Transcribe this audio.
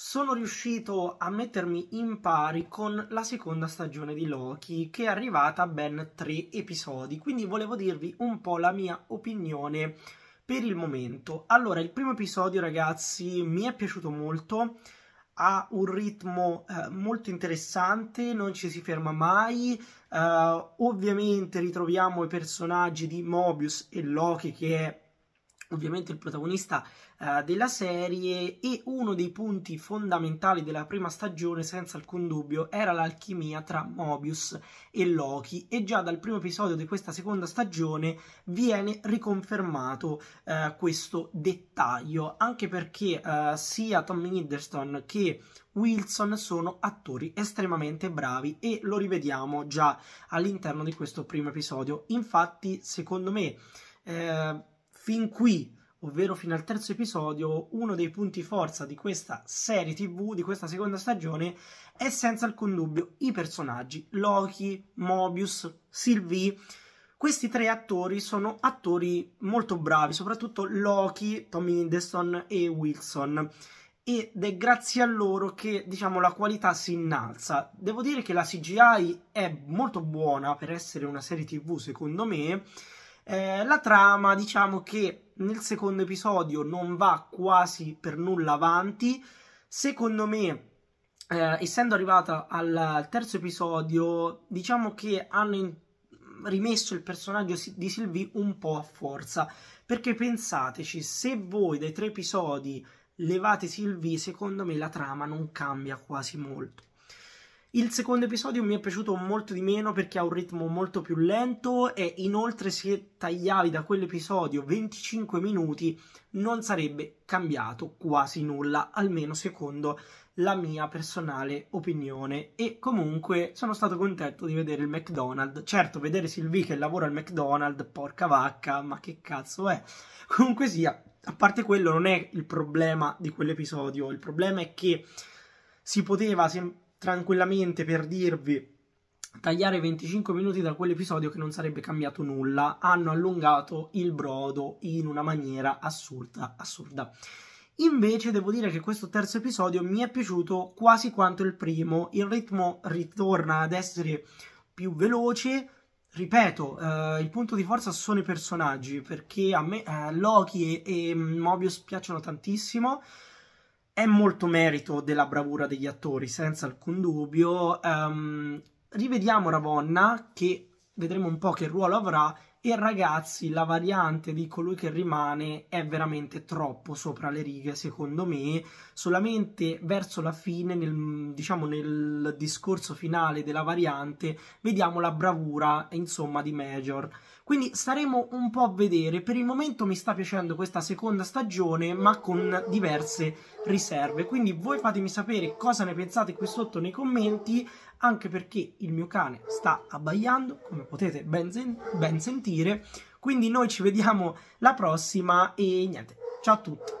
sono riuscito a mettermi in pari con la seconda stagione di Loki, che è arrivata a ben tre episodi, quindi volevo dirvi un po' la mia opinione per il momento. Allora, il primo episodio, ragazzi, mi è piaciuto molto, ha un ritmo eh, molto interessante, non ci si ferma mai. Eh, ovviamente ritroviamo i personaggi di Mobius e Loki che è ovviamente il protagonista uh, della serie e uno dei punti fondamentali della prima stagione senza alcun dubbio era l'alchimia tra Mobius e Loki e già dal primo episodio di questa seconda stagione viene riconfermato uh, questo dettaglio anche perché uh, sia Tommy Hiddleston che Wilson sono attori estremamente bravi e lo rivediamo già all'interno di questo primo episodio infatti secondo me fin qui, ovvero fino al terzo episodio, uno dei punti forza di questa serie TV, di questa seconda stagione, è senza alcun dubbio i personaggi Loki, Mobius, Sylvie. Questi tre attori sono attori molto bravi, soprattutto Loki, Tommy Hiddleston e Wilson ed è grazie a loro che diciamo la qualità si innalza. Devo dire che la CGI è molto buona per essere una serie TV, secondo me, eh, la trama, diciamo che nel secondo episodio non va quasi per nulla avanti. Secondo me, eh, essendo arrivata al terzo episodio, diciamo che hanno in- rimesso il personaggio di Sylvie un po' a forza. Perché pensateci, se voi dai tre episodi levate Sylvie, secondo me la trama non cambia quasi molto. Il secondo episodio mi è piaciuto molto di meno perché ha un ritmo molto più lento e inoltre se tagliavi da quell'episodio 25 minuti non sarebbe cambiato quasi nulla, almeno secondo la mia personale opinione e comunque sono stato contento di vedere il McDonald's. Certo, vedere Sylvie che lavora al McDonald's, porca vacca, ma che cazzo è? Comunque sia, a parte quello non è il problema di quell'episodio, il problema è che si poteva sem- tranquillamente per dirvi tagliare 25 minuti da quell'episodio che non sarebbe cambiato nulla, hanno allungato il brodo in una maniera assurda, assurda. Invece devo dire che questo terzo episodio mi è piaciuto quasi quanto il primo, il ritmo ritorna ad essere più veloce, ripeto, eh, il punto di forza sono i personaggi, perché a me eh, Loki e, e Mobius piacciono tantissimo, è molto merito della bravura degli attori, senza alcun dubbio. Um, rivediamo Ravonna, che vedremo un po' che ruolo avrà e ragazzi la variante di colui che rimane è veramente troppo sopra le righe secondo me solamente verso la fine nel, diciamo nel discorso finale della variante vediamo la bravura insomma di Major quindi staremo un po' a vedere per il momento mi sta piacendo questa seconda stagione ma con diverse riserve quindi voi fatemi sapere cosa ne pensate qui sotto nei commenti anche perché il mio cane sta abbaiando come potete ben, sen ben sentire sentire. Quindi noi ci vediamo la prossima e niente, ciao a tutti.